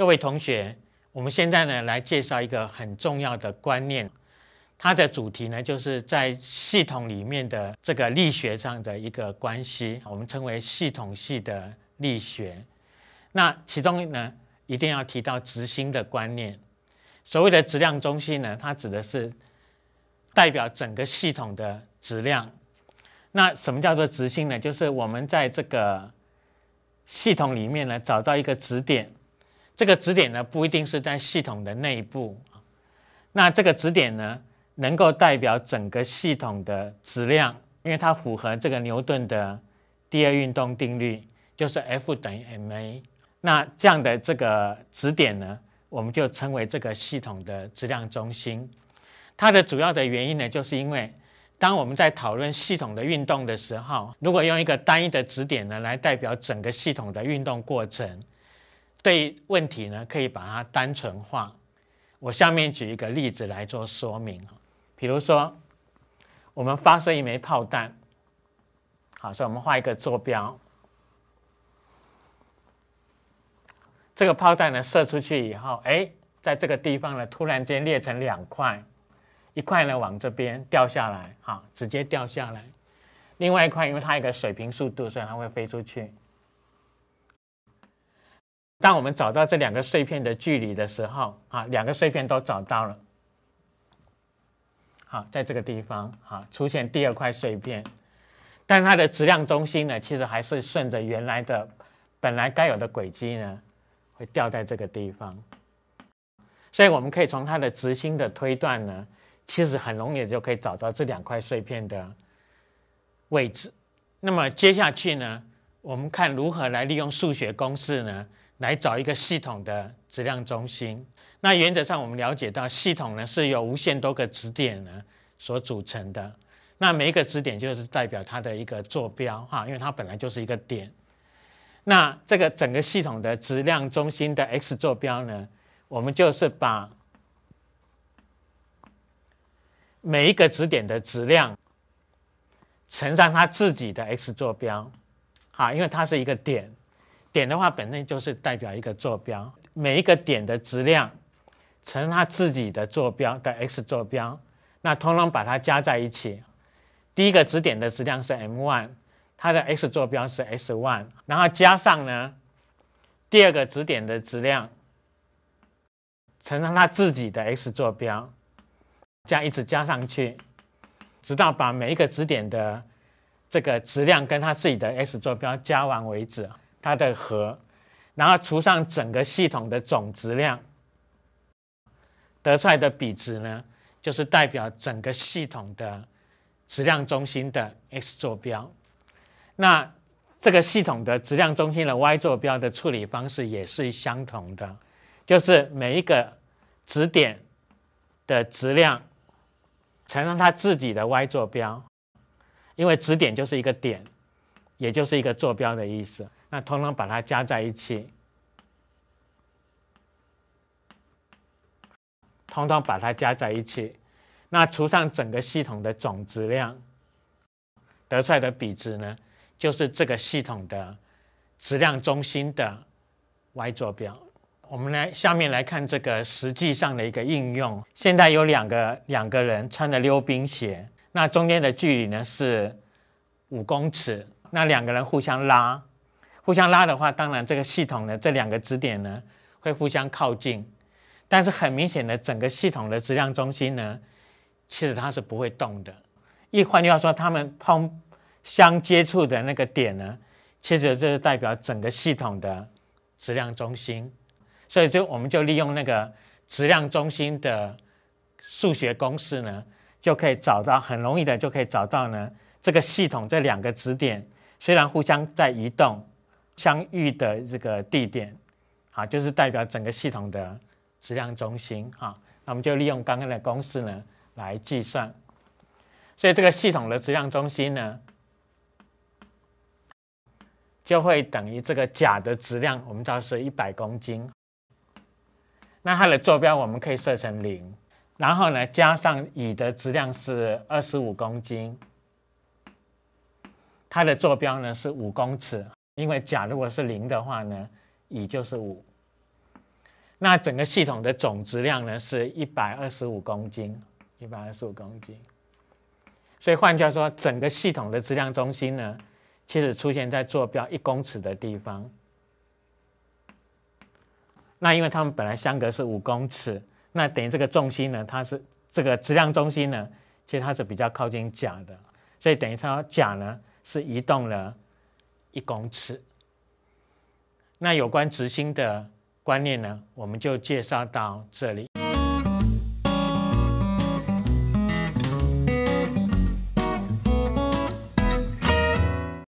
各位同学，我们现在呢来介绍一个很重要的观念，它的主题呢就是在系统里面的这个力学上的一个关系，我们称为系统系的力学。那其中呢一定要提到执行的观念，所谓的质量中心呢，它指的是代表整个系统的质量。那什么叫做执行呢？就是我们在这个系统里面呢找到一个指点。这个指点呢不一定是在系统的内部啊，那这个指点呢能够代表整个系统的质量，因为它符合这个牛顿的第二运动定律，就是 F 等于 ma。那这样的这个指点呢，我们就称为这个系统的质量中心。它的主要的原因呢，就是因为当我们在讨论系统的运动的时候，如果用一个单一的指点呢来代表整个系统的运动过程。对问题呢，可以把它单纯化。我下面举一个例子来做说明啊。比如说，我们发射一枚炮弹，好，所以我们画一个坐标。这个炮弹呢，射出去以后，哎，在这个地方呢，突然间裂成两块，一块呢往这边掉下来，哈，直接掉下来；另外一块，因为它一个水平速度，所以它会飞出去。当我们找到这两个碎片的距离的时候，啊，两个碎片都找到了。好，在这个地方，哈，出现第二块碎片，但它的质量中心呢，其实还是顺着原来的本来该有的轨迹呢，会掉在这个地方。所以我们可以从它的直心的推断呢，其实很容易就可以找到这两块碎片的位置。那么接下去呢，我们看如何来利用数学公式呢？来找一个系统的质量中心。那原则上，我们了解到系统呢是由无限多个质点呢所组成的。那每一个质点就是代表它的一个坐标哈，因为它本来就是一个点。那这个整个系统的质量中心的 x 坐标呢，我们就是把每一个质点的质量乘上它自己的 x 坐标，哈，因为它是一个点。点的话，本身就是代表一个坐标。每一个点的质量乘它自己的坐标，的 x 坐标。那通通把它加在一起。第一个指点的质量是 m one，它的 x 坐标是 s one，然后加上呢，第二个指点的质量乘上它自己的 x 坐标，这样一直加上去，直到把每一个指点的这个质量跟它自己的 x 坐标加完为止。它的和，然后除上整个系统的总质量，得出来的比值呢，就是代表整个系统的质量中心的 x 坐标。那这个系统的质量中心的 y 坐标的处理方式也是相同的，就是每一个指点的质量乘上它自己的 y 坐标，因为指点就是一个点，也就是一个坐标的意思。那通常把它加在一起，通常把它加在一起，那除上整个系统的总质量，得出来的比值呢，就是这个系统的质量中心的 Y 坐标。我们来下面来看这个实际上的一个应用。现在有两个两个人穿着溜冰鞋，那中间的距离呢是五公尺，那两个人互相拉。互相拉的话，当然这个系统的这两个指点呢会互相靠近，但是很明显的，整个系统的质量中心呢其实它是不会动的。一换句话说，它们碰相接触的那个点呢，其实就是代表整个系统的质量中心。所以就我们就利用那个质量中心的数学公式呢，就可以找到很容易的就可以找到呢这个系统这两个指点虽然互相在移动。相遇的这个地点，啊，就是代表整个系统的质量中心啊。那我们就利用刚刚的公式呢来计算，所以这个系统的质量中心呢，就会等于这个甲的质量，我们知道是一百公斤。那它的坐标我们可以设成零，然后呢加上乙的质量是二十五公斤，它的坐标呢是五公尺。因为甲如果是零的话呢，乙就是五。那整个系统的总质量呢是一百二十五公斤，一百二十五公斤。所以换句话说，整个系统的质量中心呢，其实出现在坐标一公尺的地方。那因为它们本来相隔是五公尺，那等于这个重心呢，它是这个质量中心呢，其实它是比较靠近甲的，所以等于它甲呢是移动了。一公尺。那有关执行的观念呢？我们就介绍到这里。